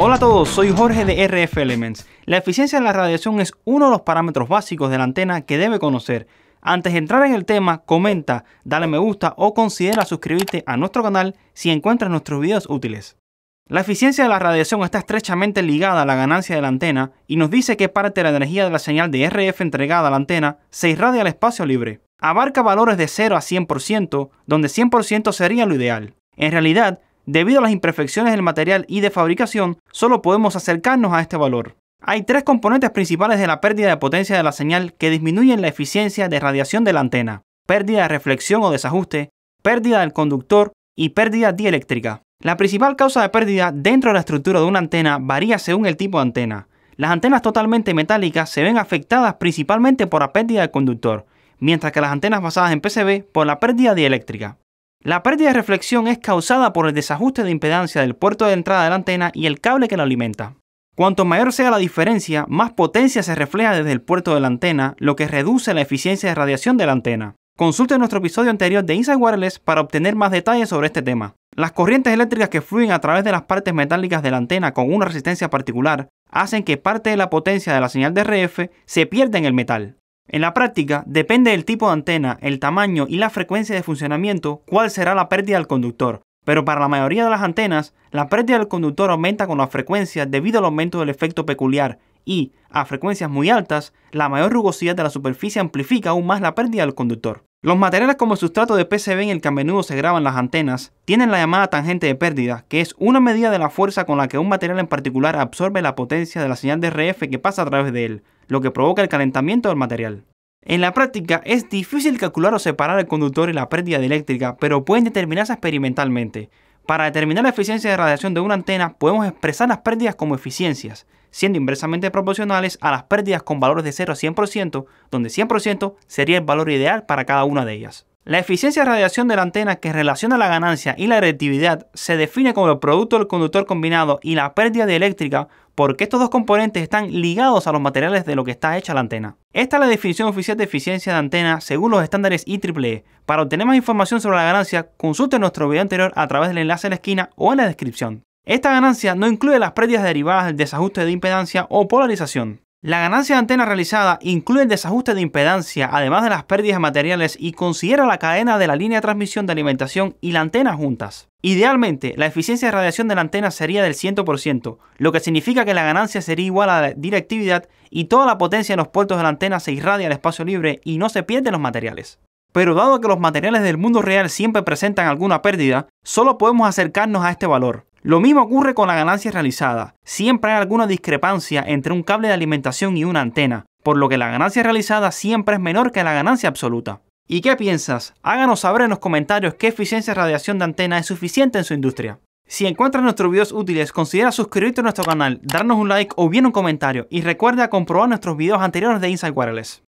Hola a todos, soy Jorge de RF Elements. La eficiencia de la radiación es uno de los parámetros básicos de la antena que debe conocer. Antes de entrar en el tema, comenta, dale me gusta o considera suscribirte a nuestro canal si encuentras nuestros videos útiles. La eficiencia de la radiación está estrechamente ligada a la ganancia de la antena y nos dice que parte de la energía de la señal de RF entregada a la antena se irradia al espacio libre. Abarca valores de 0 a 100%, donde 100% sería lo ideal. En realidad, Debido a las imperfecciones del material y de fabricación, solo podemos acercarnos a este valor. Hay tres componentes principales de la pérdida de potencia de la señal que disminuyen la eficiencia de radiación de la antena. Pérdida de reflexión o desajuste, pérdida del conductor y pérdida dieléctrica. La principal causa de pérdida dentro de la estructura de una antena varía según el tipo de antena. Las antenas totalmente metálicas se ven afectadas principalmente por la pérdida del conductor, mientras que las antenas basadas en PCB por la pérdida dieléctrica. La pérdida de reflexión es causada por el desajuste de impedancia del puerto de entrada de la antena y el cable que la alimenta. Cuanto mayor sea la diferencia, más potencia se refleja desde el puerto de la antena, lo que reduce la eficiencia de radiación de la antena. Consulte nuestro episodio anterior de Inside Wireless para obtener más detalles sobre este tema. Las corrientes eléctricas que fluyen a través de las partes metálicas de la antena con una resistencia particular hacen que parte de la potencia de la señal de RF se pierda en el metal. En la práctica, depende del tipo de antena, el tamaño y la frecuencia de funcionamiento cuál será la pérdida del conductor, pero para la mayoría de las antenas, la pérdida del conductor aumenta con la frecuencia debido al aumento del efecto peculiar y, a frecuencias muy altas, la mayor rugosidad de la superficie amplifica aún más la pérdida del conductor. Los materiales como el sustrato de PCB en el que a menudo se graban las antenas tienen la llamada tangente de pérdida, que es una medida de la fuerza con la que un material en particular absorbe la potencia de la señal de RF que pasa a través de él, lo que provoca el calentamiento del material. En la práctica es difícil calcular o separar el conductor y la pérdida eléctrica, pero pueden determinarse experimentalmente. Para determinar la eficiencia de radiación de una antena podemos expresar las pérdidas como eficiencias, siendo inversamente proporcionales a las pérdidas con valores de 0 a 100%, donde 100% sería el valor ideal para cada una de ellas. La eficiencia de radiación de la antena que relaciona la ganancia y la reactividad se define como el producto del conductor combinado y la pérdida de eléctrica porque estos dos componentes están ligados a los materiales de lo que está hecha la antena. Esta es la definición oficial de eficiencia de antena según los estándares IEEE. E. Para obtener más información sobre la ganancia, consulte nuestro video anterior a través del enlace en la esquina o en la descripción. Esta ganancia no incluye las pérdidas derivadas del desajuste de impedancia o polarización. La ganancia de antena realizada incluye el desajuste de impedancia, además de las pérdidas materiales, y considera la cadena de la línea de transmisión de alimentación y la antena juntas. Idealmente, la eficiencia de radiación de la antena sería del 100%, lo que significa que la ganancia sería igual a la directividad y toda la potencia en los puertos de la antena se irradia al espacio libre y no se pierden los materiales. Pero dado que los materiales del mundo real siempre presentan alguna pérdida, solo podemos acercarnos a este valor, lo mismo ocurre con la ganancia realizada. Siempre hay alguna discrepancia entre un cable de alimentación y una antena, por lo que la ganancia realizada siempre es menor que la ganancia absoluta. ¿Y qué piensas? Háganos saber en los comentarios qué eficiencia de radiación de antena es suficiente en su industria. Si encuentras nuestros videos útiles, considera suscribirte a nuestro canal, darnos un like o bien un comentario y recuerda comprobar nuestros videos anteriores de Inside Wireless.